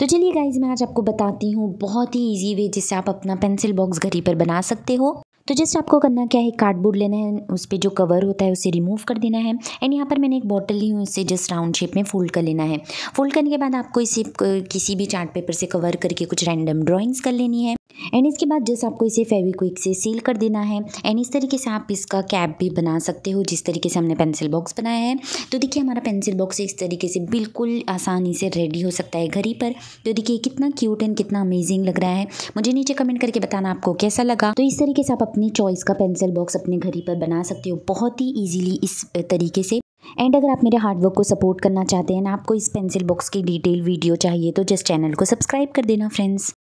तो चलिए गाइज मैं आज आपको बताती हूँ बहुत ही ईजी वे जिससे आप अपना पेंसिल बॉक्स घड़ी पर बना सकते हो तो जस्ट आपको करना क्या है कार्डबोर्ड लेना है उस पर जो कवर होता है उसे रिमूव कर देना है एंड यहाँ पर मैंने एक बॉटल ली हूँ इसे जस्ट राउंड शेप में फोल्ड कर लेना है फोल्ड करने के बाद आपको इसे किसी भी चार्ट पेपर से कवर करके कुछ रैंडम ड्राइंग्स कर लेनी है एंड इसके बाद जस्ट आपको इसे फेविक्विक से सील कर देना है एंड इस तरीके से आप इसका कैप भी बना सकते हो जिस तरीके से हमने पेंसिल बॉक्स बनाया है तो देखिए हमारा पेंसिल बॉक्स इस तरीके से बिल्कुल आसानी से रेडी हो सकता है घर ही पर तो देखिए कितना क्यूट एंड कितना अमेजिंग लग रहा है मुझे नीचे कमेंट करके बताना आपको कैसा लगा तो इस तरीके से आप अपनी चॉइस का पेंसिल बॉक्स अपने घर ही पर बना सकते हो बहुत ही ईजिली इस तरीके से एंड अगर आप मेरे हार्डवर्क को सपोर्ट करना चाहते हैं ना आपको इस पेंसिल बॉक्स की डिटेल वीडियो चाहिए तो जस्ट चैनल को सब्सक्राइब कर देना फ्रेंड्स